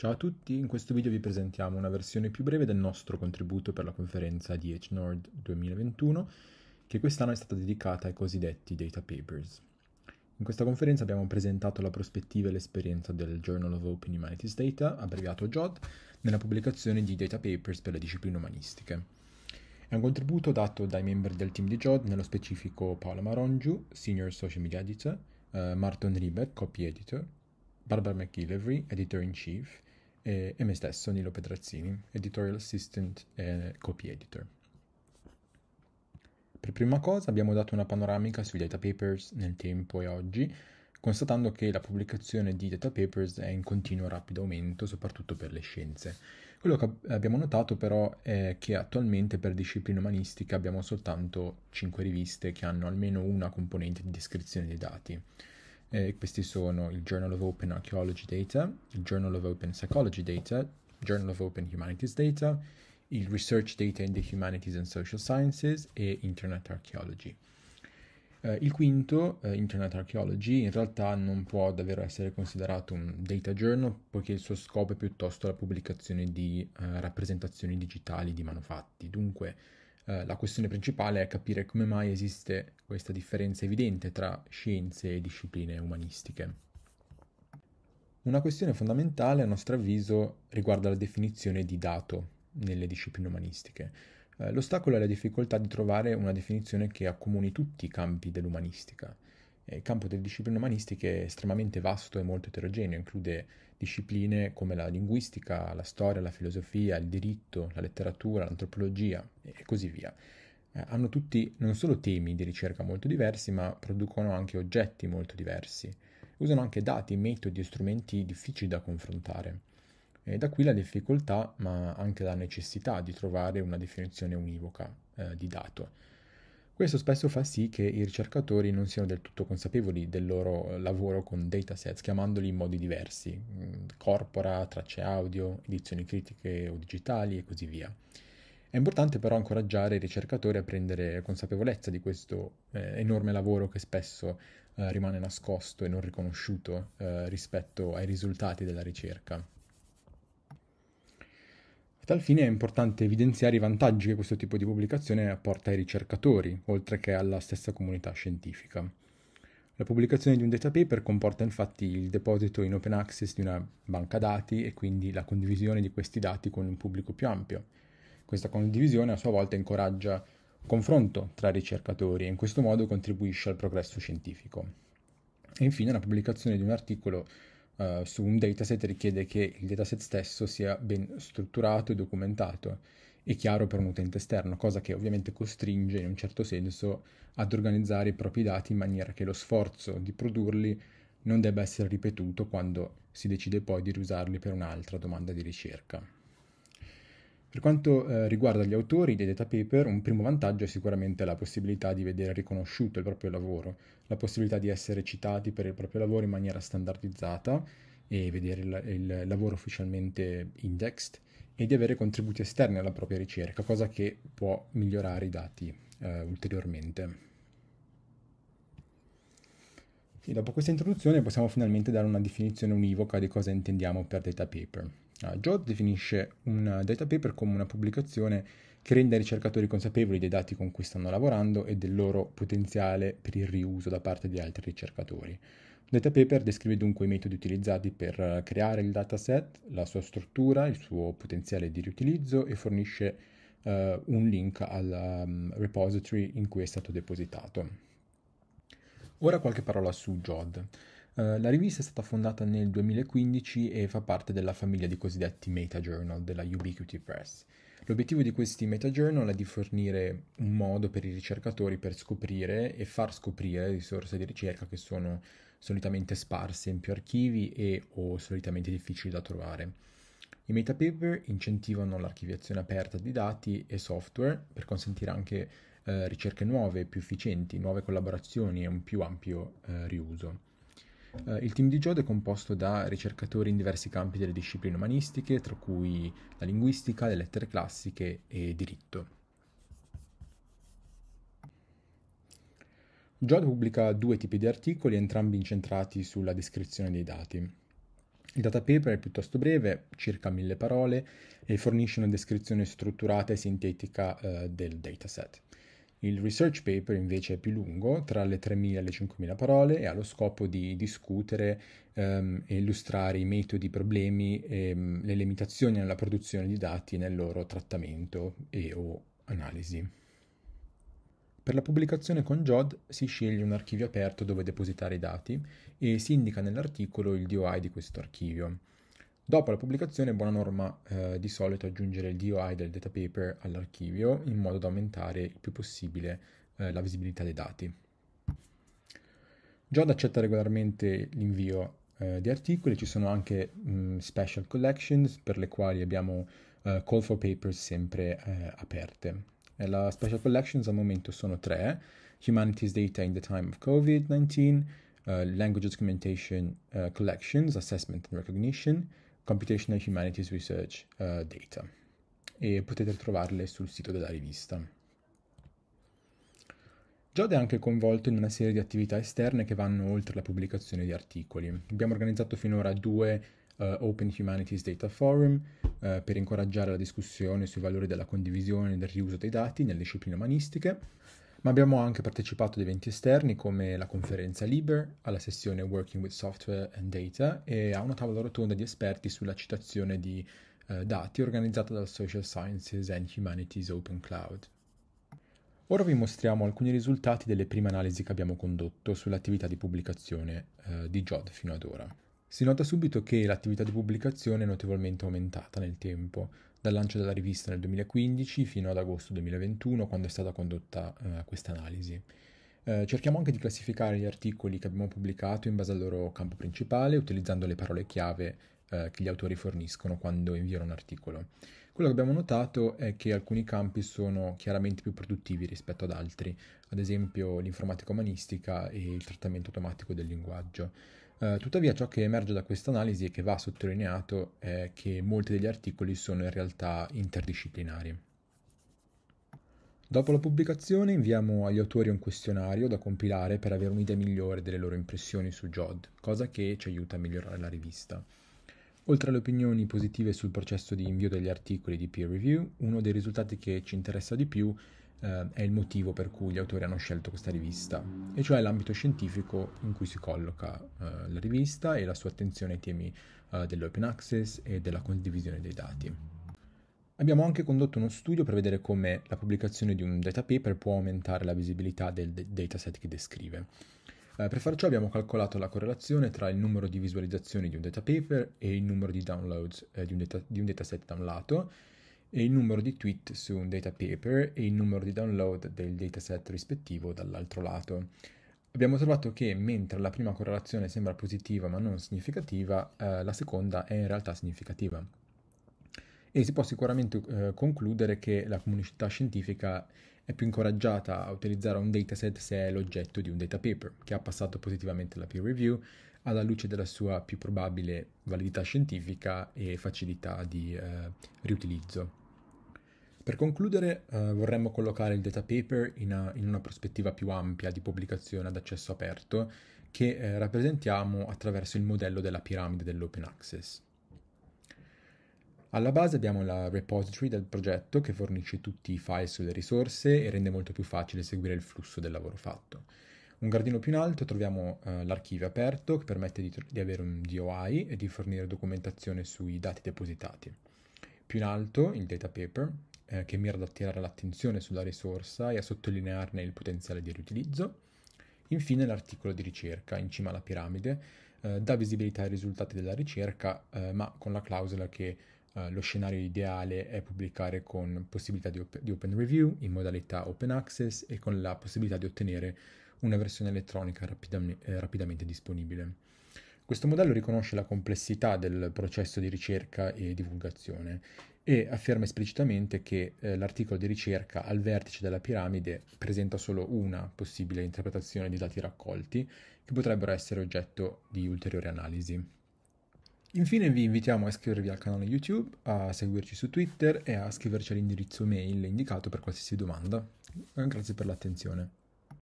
Ciao a tutti, in questo video vi presentiamo una versione più breve del nostro contributo per la conferenza di HNORD 2021 che quest'anno è stata dedicata ai cosiddetti data papers. In questa conferenza abbiamo presentato la prospettiva e l'esperienza del Journal of Open Humanities Data, abbreviato JOD, nella pubblicazione di data papers per le discipline umanistiche. È un contributo dato dai membri del team di JOD, nello specifico Paolo Marongiu, Senior Social Media Editor, uh, Martin Riebeck, Copy Editor, Barbara McGillivray, Editor in Chief, e, e me stesso, Nilo Petrazzini, editorial assistant e copy editor. Per prima cosa abbiamo dato una panoramica sui data papers nel tempo e oggi, constatando che la pubblicazione di data papers è in continuo rapido aumento, soprattutto per le scienze. Quello che abbiamo notato però è che attualmente per discipline umanistiche abbiamo soltanto 5 riviste che hanno almeno una componente di descrizione dei dati. Eh, questi sono il Journal of Open Archaeology Data, il Journal of Open Psychology Data, Journal of Open Humanities Data, il Research Data in the Humanities and Social Sciences e Internet Archaeology. Eh, il quinto, eh, Internet Archaeology, in realtà non può davvero essere considerato un data journal poiché il suo scopo è piuttosto la pubblicazione di eh, rappresentazioni digitali di manufatti. Dunque, eh, la questione principale è capire come mai esiste questa differenza evidente tra scienze e discipline umanistiche. Una questione fondamentale, a nostro avviso, riguarda la definizione di dato nelle discipline umanistiche. Eh, l'ostacolo è la difficoltà di trovare una definizione che accomuni tutti i campi dell'umanistica. Eh, il campo delle discipline umanistiche è estremamente vasto e molto eterogeneo, include discipline come la linguistica, la storia, la filosofia, il diritto, la letteratura, l'antropologia e così via. Eh, hanno tutti non solo temi di ricerca molto diversi, ma producono anche oggetti molto diversi. Usano anche dati, metodi e strumenti difficili da confrontare. E da qui la difficoltà, ma anche la necessità di trovare una definizione univoca eh, di dato. Questo spesso fa sì che i ricercatori non siano del tutto consapevoli del loro eh, lavoro con datasets, chiamandoli in modi diversi, mm, corpora, tracce audio, edizioni critiche o digitali e così via. È importante però incoraggiare i ricercatori a prendere consapevolezza di questo eh, enorme lavoro che spesso eh, rimane nascosto e non riconosciuto eh, rispetto ai risultati della ricerca tal fine è importante evidenziare i vantaggi che questo tipo di pubblicazione apporta ai ricercatori, oltre che alla stessa comunità scientifica. La pubblicazione di un data paper comporta infatti il deposito in open access di una banca dati e quindi la condivisione di questi dati con un pubblico più ampio. Questa condivisione a sua volta incoraggia confronto tra ricercatori e in questo modo contribuisce al progresso scientifico. E infine la pubblicazione di un articolo eh, su un dataset richiede che il dataset stesso sia ben strutturato e documentato e chiaro per un utente esterno, cosa che ovviamente costringe in un certo senso ad organizzare i propri dati in maniera che lo sforzo di produrli non debba essere ripetuto quando si decide poi di riusarli per un'altra domanda di ricerca. Per quanto eh, riguarda gli autori dei data paper, un primo vantaggio è sicuramente la possibilità di vedere riconosciuto il proprio lavoro, la possibilità di essere citati per il proprio lavoro in maniera standardizzata e vedere il, il lavoro ufficialmente indexed e di avere contributi esterni alla propria ricerca, cosa che può migliorare i dati eh, ulteriormente. E dopo questa introduzione possiamo finalmente dare una definizione univoca di cosa intendiamo per data paper. Ah, Jod definisce un data paper come una pubblicazione che rende i ricercatori consapevoli dei dati con cui stanno lavorando e del loro potenziale per il riuso da parte di altri ricercatori. Un data paper descrive dunque i metodi utilizzati per creare il dataset, la sua struttura, il suo potenziale di riutilizzo e fornisce uh, un link al um, repository in cui è stato depositato. Ora qualche parola su JOD. Eh, la rivista è stata fondata nel 2015 e fa parte della famiglia di cosiddetti meta journal della Ubiquity Press. L'obiettivo di questi meta journal è di fornire un modo per i ricercatori per scoprire e far scoprire risorse di ricerca che sono solitamente sparse in più archivi e o solitamente difficili da trovare. I metapaper incentivano l'archiviazione aperta di dati e software per consentire anche eh, ricerche nuove, più efficienti, nuove collaborazioni e un più ampio eh, riuso. Eh, il team di Giode è composto da ricercatori in diversi campi delle discipline umanistiche, tra cui la linguistica, le lettere classiche e diritto. Giode pubblica due tipi di articoli, entrambi incentrati sulla descrizione dei dati. Il data paper è piuttosto breve, circa mille parole, e fornisce una descrizione strutturata e sintetica eh, del dataset. Il research paper invece è più lungo, tra le 3.000 e le 5.000 parole, e ha lo scopo di discutere um, e illustrare i metodi, i problemi e um, le limitazioni nella produzione di dati nel loro trattamento e o analisi. Per la pubblicazione con JOD si sceglie un archivio aperto dove depositare i dati e si indica nell'articolo il DOI di questo archivio. Dopo la pubblicazione è buona norma eh, di solito aggiungere il DOI del data paper all'archivio in modo da aumentare il più possibile eh, la visibilità dei dati. Jod accetta regolarmente l'invio eh, di articoli, ci sono anche mh, mm, special collections per le quali abbiamo eh, call for papers sempre eh, aperte. E la special collections al momento sono tre, Humanities Data in the Time of COVID-19, eh, Language Documentation Collections, Assessment and Recognition, Computational Humanities Research uh, Data e potete trovarle sul sito della rivista. Jod è anche coinvolto in una serie di attività esterne che vanno oltre la pubblicazione di articoli. Abbiamo organizzato finora due uh, Open Humanities Data Forum uh, per incoraggiare la discussione sui valori della condivisione e del riuso dei dati nelle discipline umanistiche ma abbiamo anche partecipato ad eventi esterni come la conferenza Liber, alla sessione Working with Software and Data e a una tavola rotonda di esperti sulla citazione di eh, dati organizzata dal Social Sciences and Humanities Open Cloud. Ora vi mostriamo alcuni risultati delle prime analisi che abbiamo condotto sull'attività di pubblicazione eh, di JOD fino ad ora. Si nota subito che l'attività di pubblicazione è notevolmente aumentata nel tempo, dal lancio della rivista nel 2015 fino ad agosto 2021, quando è stata condotta eh, questa analisi. Eh, cerchiamo anche di classificare gli articoli che abbiamo pubblicato in base al loro campo principale, utilizzando le parole chiave eh, che gli autori forniscono quando inviano un articolo. Quello che abbiamo notato è che alcuni campi sono chiaramente più produttivi rispetto ad altri, ad esempio l'informatica umanistica e il trattamento automatico del linguaggio. Eh, tuttavia ciò che emerge da questa analisi e che va sottolineato è che molti degli articoli sono in realtà interdisciplinari. Dopo la pubblicazione inviamo agli autori un questionario da compilare per avere un'idea migliore delle loro impressioni su Jod, cosa che ci aiuta a migliorare la rivista. Oltre alle opinioni positive sul processo di invio degli articoli di peer review, uno dei risultati che ci interessa di più è eh, è il motivo per cui gli autori hanno scelto questa rivista, e cioè l'ambito scientifico in cui si colloca eh, la rivista e la sua attenzione ai temi eh, dell'open access e della condivisione dei dati. Abbiamo anche condotto uno studio per vedere come la pubblicazione di un data paper può aumentare la visibilità del de- dataset che descrive. Eh, per far ciò abbiamo calcolato la correlazione tra il numero di visualizzazioni di un data paper e il numero di downloads eh, di un, data- di un dataset da un lato e il numero di tweet su un data paper e il numero di download del dataset rispettivo dall'altro lato. Abbiamo trovato che mentre la prima correlazione sembra positiva ma non significativa, eh, la seconda è in realtà significativa. E si può sicuramente eh, concludere che la comunità scientifica è più incoraggiata a utilizzare un dataset se è l'oggetto di un data paper, che ha passato positivamente la peer review, alla luce della sua più probabile validità scientifica e facilità di eh, riutilizzo. Per concludere eh, vorremmo collocare il data paper in una, in una, prospettiva più ampia di pubblicazione ad accesso aperto che eh, rappresentiamo attraverso il modello della piramide dell'open access. Alla base abbiamo la repository del progetto che fornisce tutti i file sulle risorse e rende molto più facile seguire il flusso del lavoro fatto. Un gradino più in alto troviamo eh, l'archivio aperto che permette di, di, avere un DOI e di fornire documentazione sui dati depositati. Più in alto il data paper eh, che mira ad attirare l'attenzione sulla risorsa e a sottolinearne il potenziale di riutilizzo. Infine l'articolo di ricerca in cima alla piramide eh, dà visibilità ai risultati della ricerca eh, ma con la clausola che eh, lo scenario ideale è pubblicare con possibilità di, op di open review in modalità open access e con la possibilità di ottenere una versione elettronica rapidam- eh, rapidamente disponibile. Questo modello riconosce la complessità del processo di ricerca e divulgazione e afferma esplicitamente che eh, l'articolo di ricerca al vertice della piramide presenta solo una possibile interpretazione di dati raccolti che potrebbero essere oggetto di ulteriori analisi. Infine vi invitiamo a iscrivervi al canale YouTube, a seguirci su Twitter e a scriverci all'indirizzo mail indicato per qualsiasi domanda. Grazie per l'attenzione.